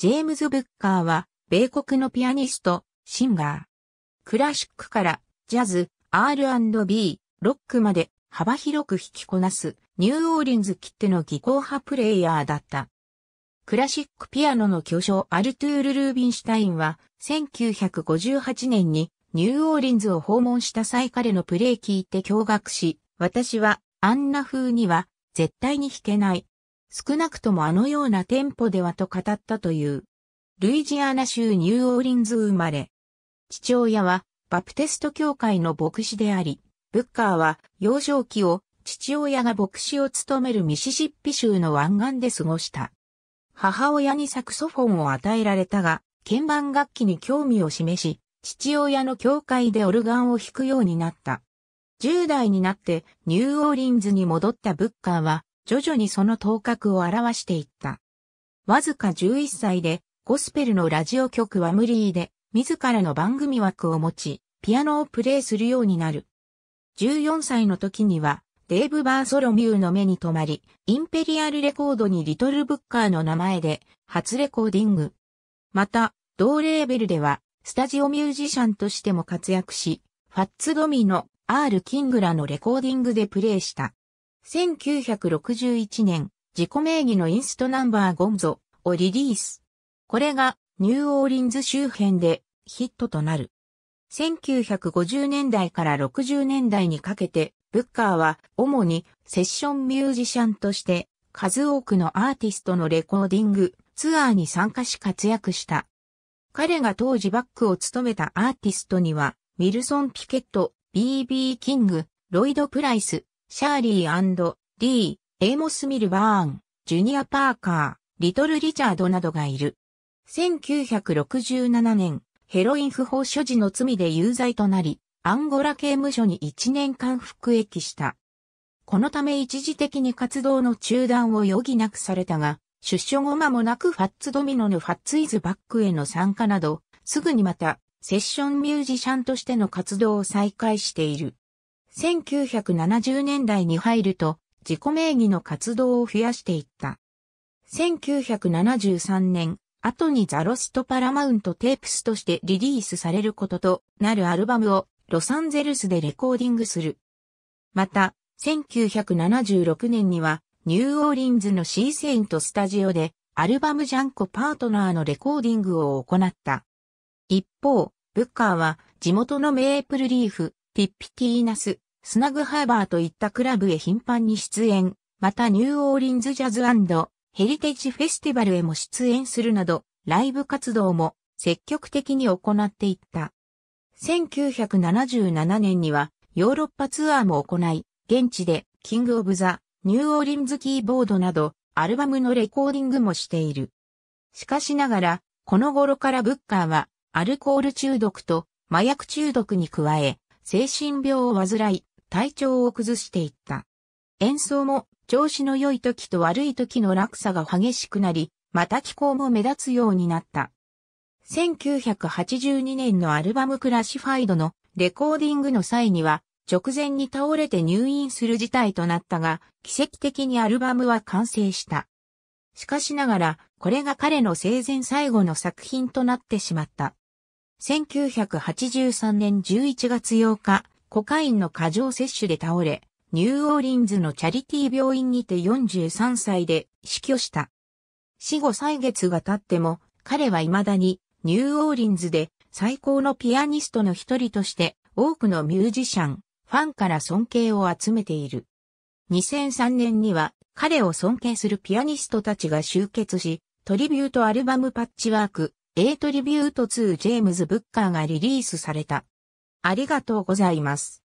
ジェームズ・ブッカーは、米国のピアニスト、シンガー。クラシックから、ジャズ、R&B、ロックまで、幅広く弾きこなす、ニューオーリンズ切手の技巧派プレイヤーだった。クラシックピアノの巨匠アルトゥール・ルービンシュタインは、1958年にニューオーリンズを訪問した際彼のプレイ聞いて驚愕し、私はあんな風には絶対に弾けない。少なくともあのような店舗ではと語ったという。ルイジアナ州ニューオーリンズ生まれ。父親はバプテスト教会の牧師であり、ブッカーは幼少期を父親が牧師を務めるミシシッピ州の湾岸で過ごした。母親にサクソフォンを与えられたが、鍵盤楽器に興味を示し、父親の教会でオルガンを弾くようになった。10代になってニューオーリンズに戻ったブッカーは徐々にその頭角を表していった。わずか11歳で、ゴスペルのラジオ局は無理で、自らの番組枠を持ち、ピアノをプレイするようになる。14歳の時には、デーブ・バーソロミューの目に留まり、インペリアルレコードにリトル・ブッカーの名前で、初レコーディング。また、同レーベルでは、スタジオミュージシャンとしても活躍し、ファッツ・ドミの R・ キングらのレコーディングでプレイした。1961年、自己名義のインストナンバーゴンゾをリリース。これがニューオーリンズ周辺でヒットとなる。1950年代から60年代にかけて、ブッカーは主にセッションミュージシャンとして数多くのアーティストのレコーディング、ツアーに参加し活躍した。彼が当時バックを務めたアーティストには、ウィルソン・ピケット、BB キング、ロイド・プライス、シャーリー &D、エイモス・ミルバーン、ジュニア・パーカー、リトル・リチャードなどがいる。1967年、ヘロイン不法所持の罪で有罪となり、アンゴラ刑務所に1年間服役した。このため一時的に活動の中断を余儀なくされたが、出所後間もなくファッツドミノのファッツイズバックへの参加など、すぐにまたセッションミュージシャンとしての活動を再開している。1970年代に入ると自己名義の活動を増やしていった。1973年、後にザロストパラマウントテープスとしてリリースされることとなるアルバムをロサンゼルスでレコーディングする。また、1976年にはニューオーリンズのシーセイントスタジオでアルバムジャンコパートナーのレコーディングを行った。一方、ブッカーは地元のメープルリーフ、ピッピティーナス、スナグハーバーといったクラブへ頻繁に出演、またニューオーリンズジャズヘリテージフェスティバルへも出演するなど、ライブ活動も積極的に行っていった。1977年にはヨーロッパツアーも行い、現地でキングオブザ・ニューオーリンズキーボードなどアルバムのレコーディングもしている。しかしながら、この頃からブッカーはアルコール中毒と麻薬中毒に加え、精神病を患い、体調を崩していった。演奏も調子の良い時と悪い時の落差が激しくなり、また気候も目立つようになった。1982年のアルバムクラシファイドのレコーディングの際には、直前に倒れて入院する事態となったが、奇跡的にアルバムは完成した。しかしながら、これが彼の生前最後の作品となってしまった。1983年11月8日、コカインの過剰摂取で倒れ、ニューオーリンズのチャリティー病院にて43歳で死去した。死後歳月が経っても、彼は未だにニューオーリンズで最高のピアニストの一人として多くのミュージシャン、ファンから尊敬を集めている。2003年には彼を尊敬するピアニストたちが集結し、トリビュートアルバムパッチワーク、A トリビュート2ジェームズ・ブッカーがリリースされた。ありがとうございます。